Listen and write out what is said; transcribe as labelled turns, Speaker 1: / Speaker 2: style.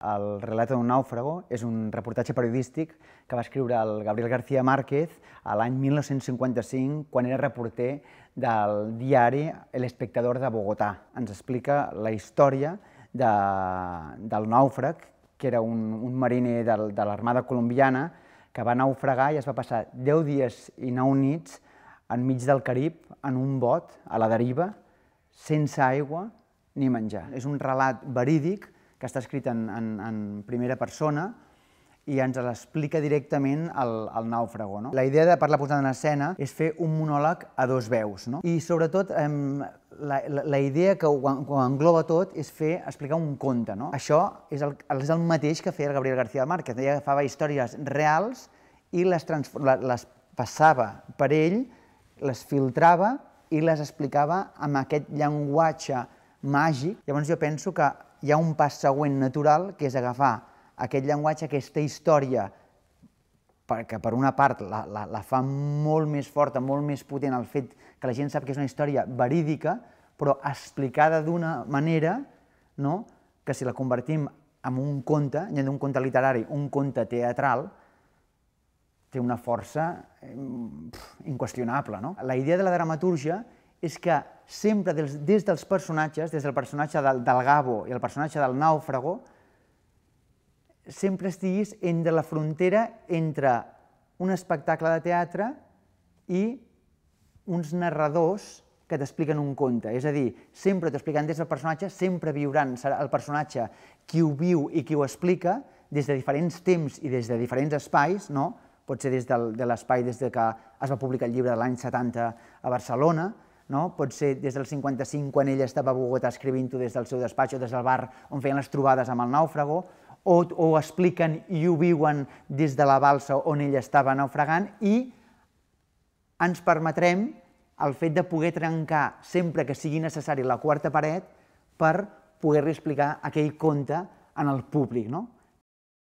Speaker 1: El relat d'un nàufrago és un reportatge periodístic que va escriure el Gabriel García Márquez a l'any 1955, quan era reporter del diari El Espectador de Bogotà. Ens explica la història de, del nàufrag, que era un, un mariner de, de l'armada colombiana, que va naufragar i es va passar 10 dies i 9 nits enmig del Carib, en un bot, a la deriva, sense aigua ni menjar. És un relat verídic que està escrit en, en, en primera persona i ens l'explica directament al, al nàufrago. No? La idea de parlar posant en escena és fer un monòleg a dos veus. No? I sobretot em, la, la, la idea que ho, ho engloba tot és fer explicar un conte. No? Això és el, és el mateix que feia el Gabriel García Márquez. que agafava històries reals i les, les passava per ell, les filtrava i les explicava amb aquest llenguatge màgic. Llavors jo penso que hi ha un pas següent natural, que és agafar aquest llenguatge, aquesta història, perquè per una part la, la, la fa molt més forta, molt més potent el fet que la gent sap que és una història verídica, però explicada d'una manera no? que si la convertim en un conte, en un conte literari, un conte teatral, té una força eh, pff, inqüestionable. No? La idea de la dramatúrgia és que sempre des, des dels personatges, des del personatge del, del Gabo i el personatge del Nàufrago, sempre estiguis entre la frontera entre un espectacle de teatre i uns narradors que t'expliquen un conte. És a dir, sempre t'ho expliquen des del personatge, sempre viuran el personatge qui ho viu i qui ho explica des de diferents temps i des de diferents espais, no? pot ser des del, de l'espai des de que es va publicar el llibre de l'any 70 a Barcelona, no? pot ser des del 55 quan ell estava a Bogotà escrivint-ho des del seu despatx o des del bar on feien les trobades amb el nàufrago, o, o ho expliquen i ho viuen des de la balsa on ell estava naufragant i ens permetrem el fet de poder trencar sempre que sigui necessari la quarta paret per poder-li explicar aquell conte en el públic. No?